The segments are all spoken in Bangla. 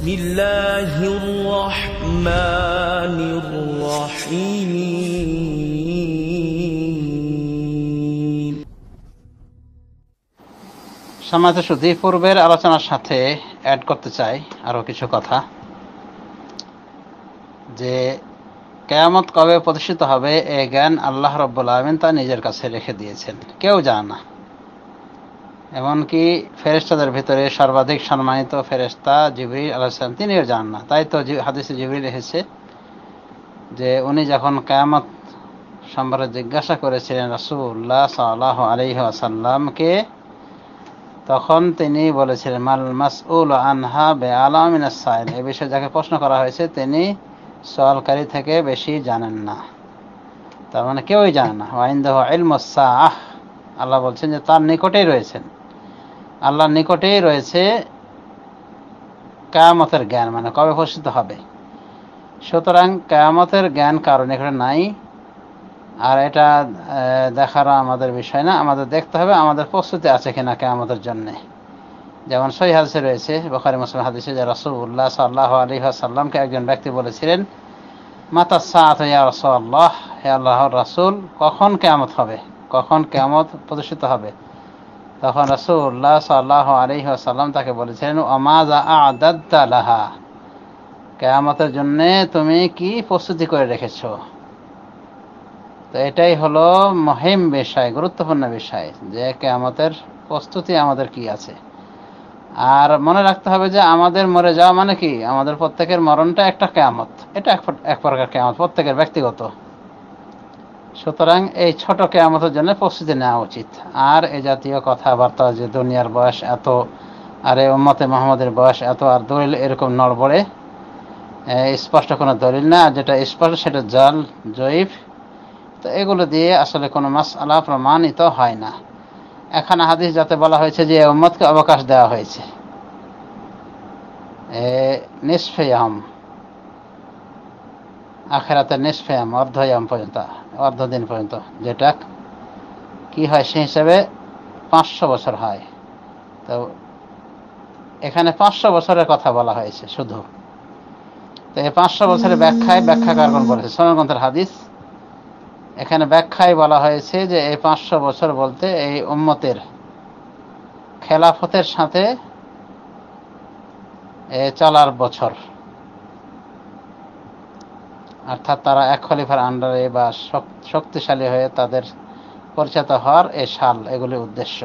بسم শুধু পূর্বের আলোচনার সাথে অ্যাড করতে চাই আরো কিছু কথা যে কেয়ামত কবে প্রতিষ্ঠিত হবে এ জ্ঞান আল্লাহ রব্বুল আলমিন তা নিজের কাছে রেখে দিয়েছেন কেউ জানে না এমনকি ফেরেস্তাদের ভিতরে সর্বাধিক সম্মানিত ফেরেস্তা জিবরিল আলাহিসাম তিনিও যান না তাই তো হাদিসে জিবরিল এসেছে যে উনি যখন কায়ামত সম্পর্কে জিজ্ঞাসা করেছিলেন রাসুল্লাহ সাল্লাহ আলি আসাল্লামকে তখন তিনি বলেছিলেন মাল মাসউল আনহা বে আলামিনাসাইল এ বিষয়ে যাকে প্রশ্ন করা হয়েছে তিনি সওয়ালকারী থেকে বেশি জানেন না তার মানে কেউই জানে না ওয়াইন্দাহ ইলমুসাহ আল্লাহ বলছেন যে তার নিকটেই রয়েছেন আল্লাহর নিকটেই রয়েছে কায়ামতের জ্ঞান মানে কবে ঘোষিত হবে সুতরাং কায়ামতের জ্ঞান কারো নিকটে নাই আর এটা দেখার আমাদের বিষয় না আমাদের দেখতে হবে আমাদের প্রস্তুতি আছে কিনা কেয়ামতের জন্যে যেমন সই হাদিসে রয়েছে বখারি মুসলিম হাদিসে যে উল্লাহ সাল্লাহ আলী সাল্লামকে একজন ব্যক্তি বলেছিলেন মাতা সাত ইয়া রসল্লাহ হে আল্লাহর রসুল কখন কেয়ামত হবে কখন কেয়ামত প্রদর্শিত হবে তখন রসুল্লাহ সাল্লাহ আলহি আসাল্লাম তাকে বলেছিলেন অমাজা আদাদ্দা কেয়ামতের জন্যে তুমি কি প্রস্তুতি করে রেখেছ তো এটাই হলো মহিম বিষয় গুরুত্বপূর্ণ বিষয় যে কেয়ামতের প্রস্তুতি আমাদের কি আছে আর মনে রাখতে হবে যে আমাদের মরে যাওয়া মানে কি আমাদের প্রত্যেকের মরণটা একটা কেয়ামত এটা এক প্রকার কেয়ামত প্রত্যেকের ব্যক্তিগত সুতরাং এই ছোট কেয়ামতের জন্য প্রস্তুতি নেওয়া উচিত আর এ জাতীয় কথাবার্তা যে দুনিয়ার বয়স এত আর এ উম্মতে মোহাম্মদের বয়স এত আর দলিল এরকম নড়বড়ে স্পষ্ট কোনো দলিল না আর যেটা স্পষ্ট সেটা জল জৈব তো এগুলো দিয়ে আসলে কোনো মাস আলা প্রমাণিত হয় না এখানে হাদিস যাতে বলা হয়েছে যে উম্মতকে অবকাশ দেওয়া হয়েছে নিষ্ফেয়াম আখেরাতের নিষ্ফেম অর্ধয়াম পর্যন্ত অর্ধদিন পর্যন্ত যেটা কি হয় সেই হিসাবে পাঁচশো বছর হয় তো এখানে পাঁচশো বছরের কথা বলা হয়েছে শুধু তো এই পাঁচশো বছরের ব্যাখ্যায় কারণ বলেছে সোনাগ্রন্থের হাদিস এখানে ব্যাখ্যায় বলা হয়েছে যে এই পাঁচশো বছর বলতে এই উম্মতের খেলাফতের সাথে চলার বছর অর্থাৎ তারা এক খলিফার আন্ডারে বা শক্তিশালী হয়ে তাদের পরিচিত হওয়ার এই সাল এগুলি উদ্দেশ্য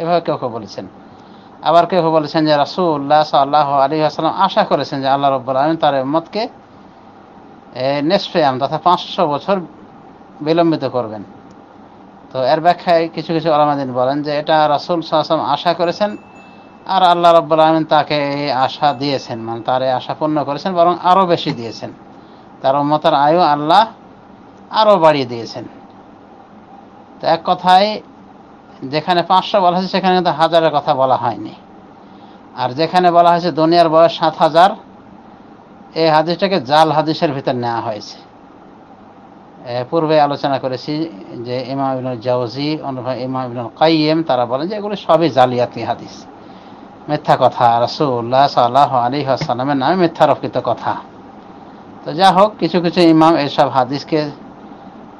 এভাবে কেউ কেউ বলেছেন আবার কেউ বলেছেন যে রাসুল্লাহ সাল্লাহ আলী আসসালাম আশা করেছেন যে আল্লাহ রব্বুল আলম তার মতকে নেসফেয়াম তথা পাঁচশো বছর বিলম্বিত করবেন তো এর ব্যাখ্যায় কিছু কিছু আলামাদিন বলেন যে এটা রাসুল সাহসাম আশা করেছেন আর আল্লাহ রব্বুল আলমিন তাকে এই আশা দিয়েছেন মানে তার এই আশা পূর্ণ করেছেন বরং আরও বেশি দিয়েছেন তার উম্মতার আয়ু আল্লাহ আরও বাড়িয়ে দিয়েছেন তো এক কথায় যেখানে পাঁচশো বলা হয়েছে সেখানে কিন্তু হাজারের কথা বলা হয়নি আর যেখানে বলা হয়েছে দুনিয়ার বয়স সাত হাজার এই হাদিসটাকে জাল হাদিসের ভিতর নেওয়া হয়েছে পূর্বে আলোচনা করেছি যে ইমাম ইবনুল অনুভব ইমাম ইবনুল কাইম তারা বলেন যে এগুলো সবই জালিয়াতি হাদিস মিথ্যা কথা রসুল্লাহ সাল্লাহ আলী আসসালামের নামে মিথ্যারোপিত কথা তো যা হোক কিছু কিছু ইমাম এসব হাদিসকে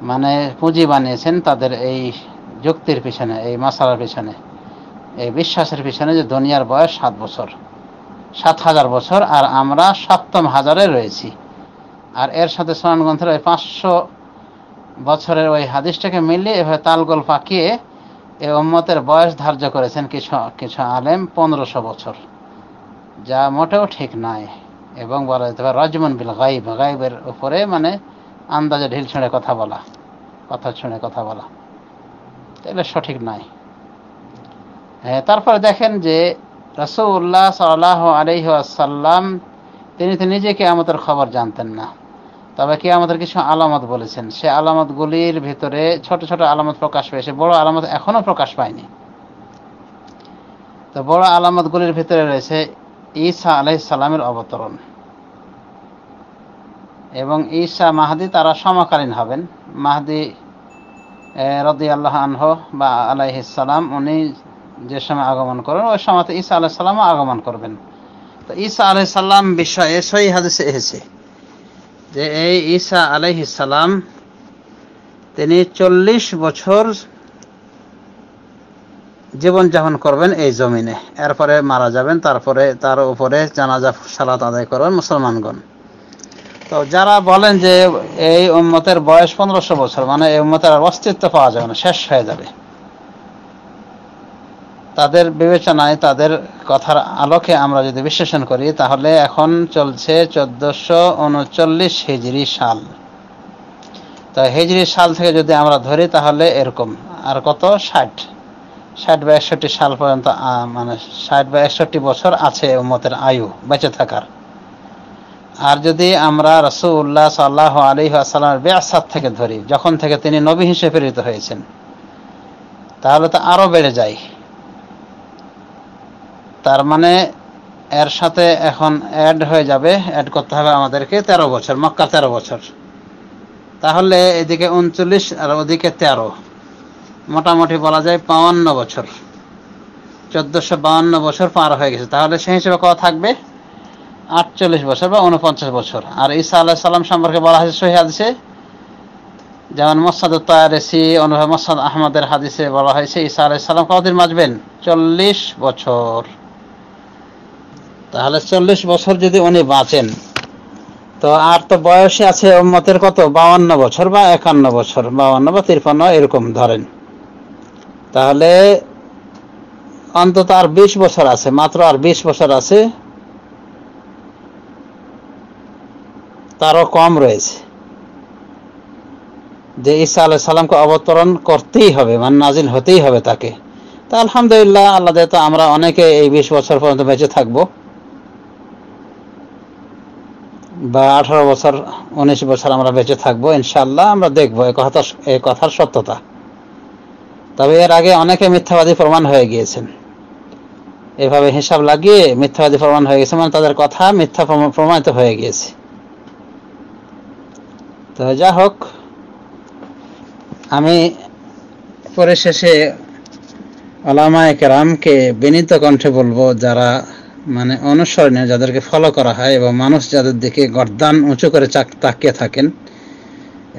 মানে পুঁজি বানিয়েছেন তাদের এই যুক্তির পিছনে এই মাসালার পিছনে এই বিশ্বাসের পিছনে যে দুনিয়ার বয়স সাত বছর সাত হাজার বছর আর আমরা সপ্তম হাজারে রয়েছি আর এর সাথে সোনান গ্রন্থের ওই পাঁচশো বছরের ওই হাদিসটাকে মিলিয়ে এভাবে তালগোল পাকিয়ে এ উম্মতের বয়স ধার্য করেছেন কিছু কিছু আলেম পনেরোশো বছর যা মোটেও ঠিক নয় এবং বলা যেতে পারে রজমন বিল গাইব গাইবের উপরে মানে আন্দাজে ঢিল ছুঁড়ে কথা বলা কথা ছুঁড়ে কথা বলা এগুলো সঠিক নয় হ্যাঁ তারপরে দেখেন যে রসৌল্লা সাল্লাহ আলহি আসাল্লাম তিনি তো নিজে কেয়ামতের খবর জানতেন না তবে কে আমাদের কিছু আলামত বলেছেন সে আলামতগুলির ভিতরে ছোট ছোট আলামত প্রকাশ পেয়েছে বড় আলামত এখনও প্রকাশ পায়নি তো বড় আলামতগুলির ভিতরে রয়েছে ঈসা সালামের অবতরণ এবং ঈসা মাহাদি তারা সমকালীন হবেন মাহাদি রদি আল্লাহ আনহ বা সালাম উনি যে সময় আগমন করবেন ওই সময়তে ঈসা আলাইসাল্লামও আগমন করবেন তো ঈসা সাল্লাম বিষয়ে সই হাদিসে এসেছে যে এই ঈসা আলাইহিসাল্লাম তিনি চল্লিশ বছর জীবনযাপন করবেন এই জমিনে এরপরে মারা যাবেন তারপরে তার উপরে জানাজা সালাত আদায় করবেন মুসলমানগণ তো যারা বলেন যে এই উম্মতের বয়স পনেরোশো বছর মানে এই উম্মতের আর অস্তিত্ব পাওয়া যাবে না শেষ হয়ে যাবে তাদের বিবেচনায় তাদের কথার আলোকে আমরা যদি বিশ্লেষণ করি তাহলে এখন চলছে চোদ্দশো উনচল্লিশ হিজড়ি সাল তো হিজড়ি সাল থেকে যদি আমরা ধরি তাহলে এরকম আর কত ষাট ষাট বা একষট্টি সাল পর্যন্ত মানে ষাট বা একষট্টি বছর আছে উম্মতের আয়ু বেঁচে থাকার আর যদি আমরা রসুল্লাহ সাল্লাহ আলী আসালামের বেআসাদ থেকে ধরি যখন থেকে তিনি নবী হিসেবে প্রেরিত হয়েছেন তাহলে তো আরও বেড়ে যায় তার মানে এর সাথে এখন অ্যাড হয়ে যাবে অ্যাড করতে হবে আমাদেরকে ১৩ বছর মক্কা ১৩ বছর তাহলে এদিকে উনচল্লিশ আর ওদিকে তেরো মোটামুটি বলা যায় বাউান্ন বছর চোদ্দোশো বাউান্ন বছর পার হয়ে গেছে তাহলে সেই হিসেবে কত থাকবে আটচল্লিশ বছর বা উনপঞ্চাশ বছর আর ঈসা আল্লাহ সাল্লাম সম্পর্কে বলা হয়েছে সহি হাদিসে যেমন মোসাদ তায়ারেসি অনুভব মোসাদ আহমদের হাদিসে বলা হয়েছে ঈসা আলাহ সাল্লাম কতদিন বাঁচবেন চল্লিশ বছর তাহলে চল্লিশ বছর যদি উনি বাঁচেন তো আর তো বয়সে আছে মতের কত বাউান্ন বছর বা একান্ন বছর বাউান্ন বা তিরপান্ন এরকম ধরেন তাহলে অন্তত আর বিশ বছর আছে মাত্র আর বিশ বছর আছে তারও কম রয়েছে যে ঈসা আলাহ সাল্লামকে অবতরণ করতেই হবে মানে নাজিল হতেই হবে তাকে তা আলহামদুলিল্লাহ আল্লাহ তো আমরা অনেকে এই বিশ বছর পর্যন্ত বেঁচে থাকবো বা আঠারো বছর উনিশ বছর আমরা বেঁচে থাকবো ইনশাল্লাহ আমরা দেখবো এই কথা এই কথার সত্যতা তবে এর আগে অনেকে মিথ্যাবাদী প্রমাণ হয়ে গিয়েছেন এভাবে হিসাব লাগিয়ে মিথ্যাবাদী প্রমাণ হয়ে গেছে মানে তাদের কথা মিথ্যা প্রমাণিত হয়ে গিয়েছে তো যা হোক আমি পরিশেষে আলামায় রামকে বিনীত কণ্ঠে বলবো যারা মানে অনুসরণে যাদেরকে ফলো করা হয় এবং মানুষ যাদের দিকে গর্দান উঁচু করে তাকিয়ে থাকেন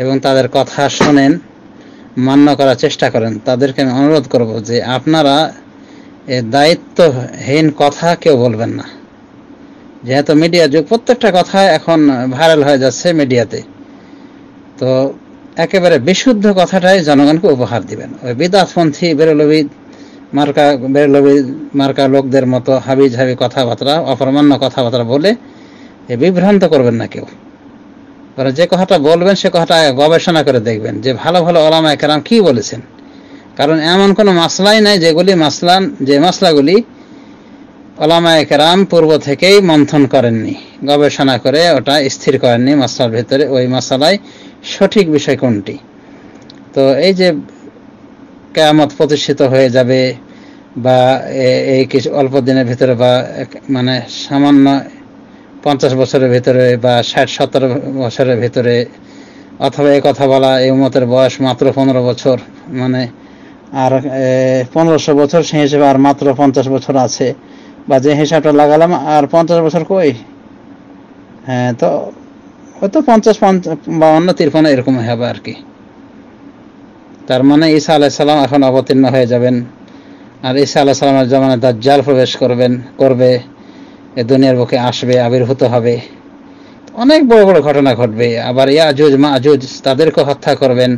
এবং তাদের কথা শোনেন মান্য করার চেষ্টা করেন তাদেরকে আমি অনুরোধ করব যে আপনারা দায়িত্বহীন কথা কেউ বলবেন না যেহেতু মিডিয়া যুগ প্রত্যেকটা কথা এখন ভাইরাল হয়ে যাচ্ছে মিডিয়াতে তো একেবারে বিশুদ্ধ কথাটাই জনগণকে উপহার দিবেন ওই বিদাতপন্থী বেরোলবি মার্কা বেরোলবি মার্কা লোকদের মতো হাবি ঝাবি কথাবার্তা অপরমান্য কথাবার্তা বলে বিভ্রান্ত করবেন না কেউ তারা যে কথাটা বলবেন সে কথাটা গবেষণা করে দেখবেন যে ভালো ভালো ওলামা একরাম কি বলেছেন কারণ এমন কোনো মাসলাই নাই যেগুলি মাসলান যে মাসলাগুলি ওলামা একরাম পূর্ব থেকেই মন্থন করেননি গবেষণা করে ওটা স্থির করেননি মাসলার ভেতরে ওই মশলায় সঠিক বিষয় কোনটি তো এই যে কেয়ামত প্রতিষ্ঠিত হয়ে যাবে বা এই কিছু অল্প দিনের ভিতরে বা মানে সামান্য পঞ্চাশ বছরের ভেতরে বা ষাট সত্তর বছরের ভেতরে অথবা এ কথা বলা এই মতের বয়স মাত্র পনেরো বছর মানে আর পনেরোশো বছর সেই হিসেবে আর মাত্র পঞ্চাশ বছর আছে বা যে হিসাবটা লাগালাম আর পঞ্চাশ বছর কই হ্যাঁ তো হয়তো পঞ্চাশ অন্য তিরপান্ন এরকম হবে আর কি তার মানে ঈসা আলাইসাল্লাম এখন অবতীর্ণ হয়ে যাবেন আর ঈসা আলাইসাল্লামের জমানে দাজ্জাল প্রবেশ করবেন করবে দুনিয়ার বুকে আসবে আবির্ভূত হবে অনেক বড় বড় ঘটনা ঘটবে আবার ইয়াজুজ মাজুজ তাদেরকে হত্যা করবেন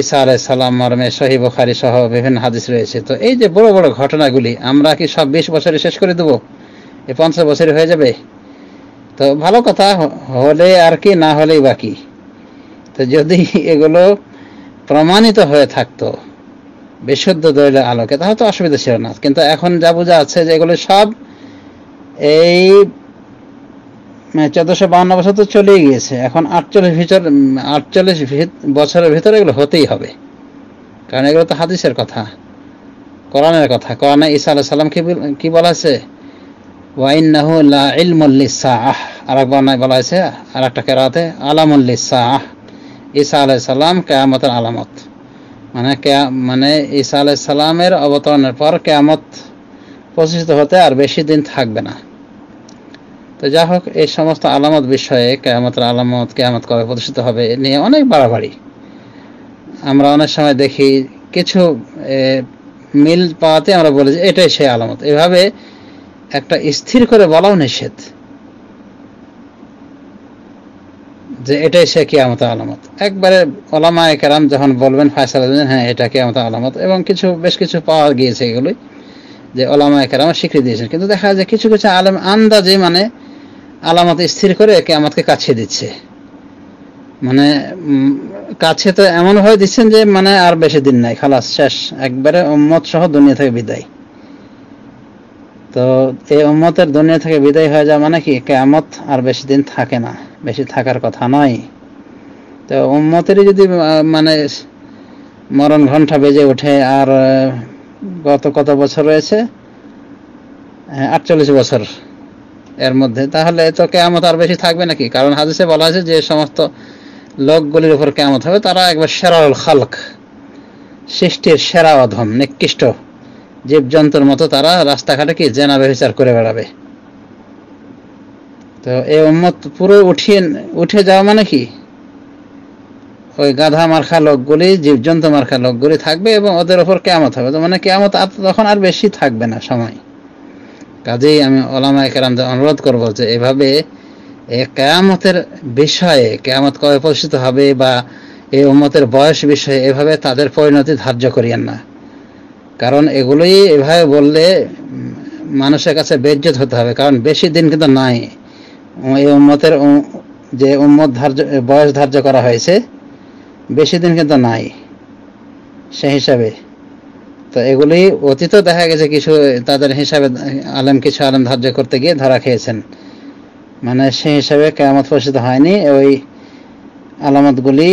ঈসা আলাই সালাম মর্মে শহী বখারি সহ বিভিন্ন হাদিস রয়েছে তো এই যে বড় বড় ঘটনাগুলি আমরা কি সব বিশ বছরে শেষ করে দেবো এ পঞ্চাশ বছরে হয়ে যাবে তো ভালো কথা হলে আর কি না হলেই বাকি তো যদি এগুলো প্রমাণিত হয়ে থাকতো বিশুদ্ধ দৈল আলোকে তাহলে তো অসুবিধা ছিল না কিন্তু এখন যা বোঝা আছে যে এগুলো সব এই মানে চোদ্দশো বাউন্ন বছর তো চলেই গিয়েছে এখন আটচল্লিশ ভিতর আটচল্লিশ বছরের ভিতরে এগুলো হতেই হবে কারণ এগুলো তো হাদিসের কথা কোরআনের কথা কোরআনে ইসা আলাহ সাল্লাম কি বলা আছে লা ইলমুল্লিসা আহ আর বর্ণায় বলা হয়েছে আর একটা কেরাতে আলামুল্লিসা আহ ঈসা আলাহ সাল্লাম কেয়ামতের আলামত মানে কেয়া মানে ঈসা আলাহ সালামের অবতরণের পর কেয়ামত প্রতিষ্ঠিত হতে আর বেশি দিন থাকবে না তো যা হোক এই সমস্ত আলামত বিষয়ে কেয়ামতের আলামত কেয়ামত কবে প্রতিষ্ঠিত হবে নিয়ে অনেক বাড়াবাড়ি আমরা অনেক সময় দেখি কিছু মিল পাওয়াতে আমরা বলি যে এটাই সেই আলামত এভাবে একটা স্থির করে বলাও নিষেধ যে এটাই সে কেয়ামত আলামত একবারে ওলামা একরাম যখন বলবেন ফায়সালা হ্যাঁ এটা কেয়ামত আলামত এবং কিছু বেশ কিছু পাওয়া গিয়েছে এগুলোই যে ওলামা একরামা স্বীকৃতি দিয়েছেন কিন্তু দেখা যায় কিছু কিছু আলম আন্দাজে মানে আলামত স্থির করে আমাকে কাছে দিচ্ছে মানে কাছে তো এমন ভাবে দিচ্ছেন যে মানে আর বেশি দিন নাই খালাস শেষ একবারে উম্মত সহ দুনিয়া থেকে বিদায় তো এই উম্মতের দুনিয়া থেকে বিদায় হয়ে যাওয়া মানে কি কেয়ামত আর বেশি দিন থাকে না বেশি থাকার কথা নয় তো উম্মতেরই যদি মানে মরণ ঘন্টা বেজে ওঠে আর গত কত বছর রয়েছে হ্যাঁ, আটচল্লিশ বছর এর মধ্যে তাহলে তো কেয়ামত আর বেশি থাকবে নাকি কারণ হাদিসে বলা আছে যে সমস্ত লোকগুলির উপর কেয়ামত হবে তারা একবার সেরা খালক সৃষ্টির সেরা অধম নিকৃষ্ট জীবজন্তুর মতো তারা রাস্তাঘাটে কি জেনা ব্যবচার করে বেড়াবে তো এই উম্মত পুরো উঠিয়ে উঠে যাওয়া মানে কি ওই গাধা মার্খা লোকগুলি জীবজন্তু মার্খা লোকগুলি থাকবে এবং ওদের ওপর কেমত হবে মানে কেমত তখন আর বেশি থাকবে না সময় কাজেই আমি ওলামা কেরামদের অনুরোধ করব যে এভাবে এ কেয়ামতের বিষয়ে কেয়ামত কবে প্রতিষ্ঠিত হবে বা এই উন্মতের বয়স বিষয়ে এভাবে তাদের পরিণতি ধার্য করিয়েন না কারণ এগুলোই এভাবে বললে মানুষের কাছে বেজ্জত হতে হবে কারণ বেশি দিন কিন্তু নাই এই উন্মতের যে উন্মত ধার্য বয়স ধার্য করা হয়েছে বেশি দিন কিন্তু নাই সে হিসাবে তো এগুলি অতীত দেখা গেছে কিছু তাদের হিসাবে আলেম কিছু আলেম ধার্য করতে গিয়ে ধরা খেয়েছেন মানে সে হিসাবে কেয়ামত প্রসিত হয়নি ওই আলামতগুলি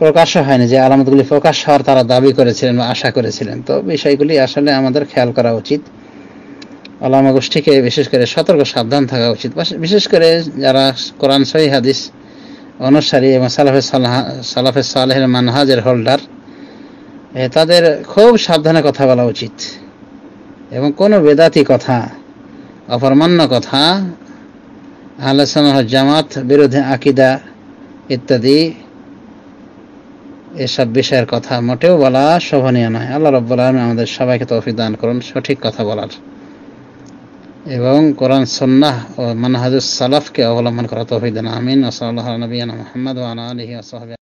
প্রকাশ্য হয়নি যে আলামতগুলি প্রকাশ হওয়ার তারা দাবি করেছিলেন বা আশা করেছিলেন তো বিষয়গুলি আসলে আমাদের খেয়াল করা উচিত আলামা গোষ্ঠীকে বিশেষ করে সতর্ক সাবধান থাকা উচিত বিশেষ করে যারা কোরআন সহি হাদিস অনুসারী এবং সালাফে সালাফে সালেহের মানহাজের হোল্ডার তাদের খুব সাবধানে কথা বলা উচিত এবং কোনো বেদাতি কথা অপরমান্য কথা আলোচনা জামাত বিরোধী আকিদা ইত্যাদি এসব বিষয়ের কথা মোটেও বলা শোভনীয় নয় আল্লাহ রব্বুল আলম আমাদের সবাইকে তফিদান করুন সঠিক কথা বলার এবং কোরআন সন্ন্যাহ ও মানহাজুস সালাফকে অবলম্বন করা তৌফিক দেন আমিন ওসল নবীনা মোহাম্মদ ওয়ানা আলহি